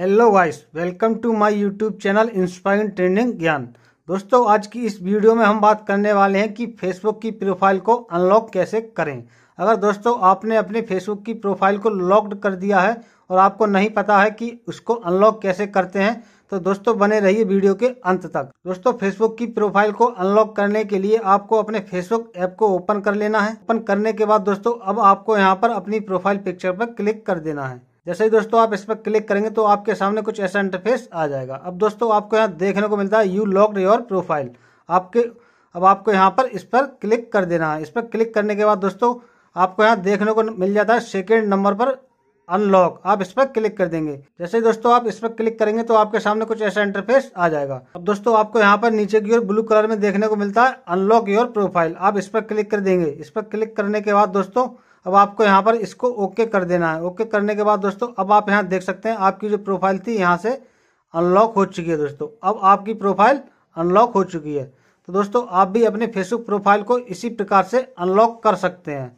hello guys welcome to my YouTube channel inspiring trending Gyan दोस्तों आज की इस वीडियो में हम बात करने वाले हैं कि फेसबुक की प्रोफाइल को अनलॉक कैसे करें अगर दोस्तों आपने अपने फेसबुक की प्रोफाइल को लॉक्ड कर दिया है और आपको नहीं पता है कि उसको अनलॉक कैसे करते हैं तो दोस्तों बने रहिए वीडियो के अंत तक दोस्तों फेसबुक की प्रोफाइल को अनलॉक करने के लिए आपको अपने फेसबुक ऐप को ओपन कर लेना है ओपन करने के बाद दोस्तों अब आपको यहाँ पर अपनी प्रोफाइल पिक्चर पर क्लिक कर देना है जैसे ही दोस्तों आप इस पर क्लिक करेंगे तो आपके सामने कुछ ऐसा इंटरफेस आ जाएगा अब दोस्तों आपको यहाँ देखने को मिलता है यू लॉक्ड योर प्रोफाइल आपके अब आपको यहाँ पर इस पर क्लिक कर देना है इस पर क्लिक करने के बाद दोस्तों आपको यहाँ देखने को मिल जाता है सेकेंड नंबर पर अनलॉक आप इस पर क्लिक कर देंगे जैसे ही दोस्तों आप इस पर क्लिक करेंगे तो आपके सामने कुछ ऐसा इंटरफेस आ जाएगा अब दोस्तों आपको यहाँ पर नीचे की ओर ब्लू कलर में देखने को मिलता है अनलॉक योर प्रोफाइल आप इस पर क्लिक कर देंगे इस पर क्लिक करने के बाद दोस्तों अब आपको यहाँ पर इसको ओके कर देना है ओके करने के बाद दोस्तों अब आप यहाँ देख सकते हैं आपकी जो प्रोफाइल थी यहाँ से अनलॉक हो चुकी है दोस्तों अब आपकी प्रोफाइल अनलॉक हो चुकी है तो दोस्तों आप भी अपने फेसबुक प्रोफाइल को इसी प्रकार से अनलॉक कर सकते हैं